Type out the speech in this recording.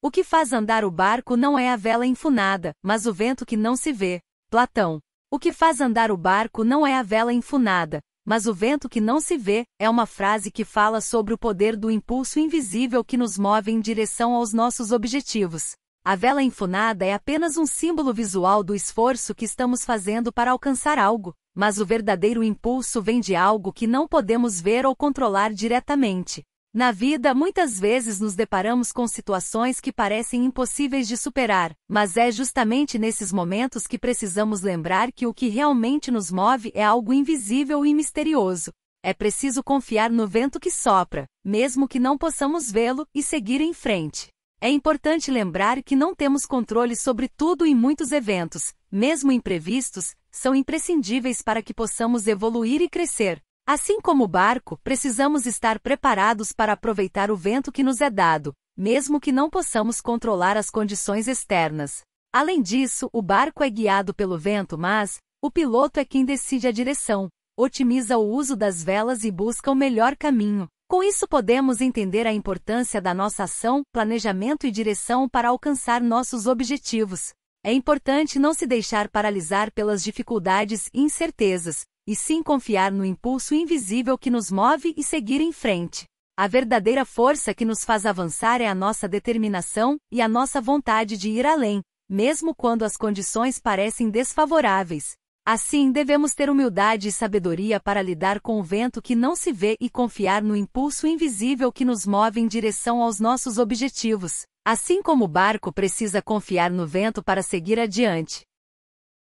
O que faz andar o barco não é a vela enfunada, mas o vento que não se vê. Platão. O que faz andar o barco não é a vela enfunada, mas o vento que não se vê é uma frase que fala sobre o poder do impulso invisível que nos move em direção aos nossos objetivos. A vela enfunada é apenas um símbolo visual do esforço que estamos fazendo para alcançar algo, mas o verdadeiro impulso vem de algo que não podemos ver ou controlar diretamente. Na vida, muitas vezes nos deparamos com situações que parecem impossíveis de superar, mas é justamente nesses momentos que precisamos lembrar que o que realmente nos move é algo invisível e misterioso. É preciso confiar no vento que sopra, mesmo que não possamos vê-lo, e seguir em frente. É importante lembrar que não temos controle sobre tudo e muitos eventos, mesmo imprevistos, são imprescindíveis para que possamos evoluir e crescer. Assim como o barco, precisamos estar preparados para aproveitar o vento que nos é dado, mesmo que não possamos controlar as condições externas. Além disso, o barco é guiado pelo vento, mas o piloto é quem decide a direção, otimiza o uso das velas e busca o melhor caminho. Com isso, podemos entender a importância da nossa ação, planejamento e direção para alcançar nossos objetivos. É importante não se deixar paralisar pelas dificuldades e incertezas, e sim confiar no impulso invisível que nos move e seguir em frente. A verdadeira força que nos faz avançar é a nossa determinação e a nossa vontade de ir além, mesmo quando as condições parecem desfavoráveis. Assim, devemos ter humildade e sabedoria para lidar com o vento que não se vê e confiar no impulso invisível que nos move em direção aos nossos objetivos. Assim como o barco precisa confiar no vento para seguir adiante,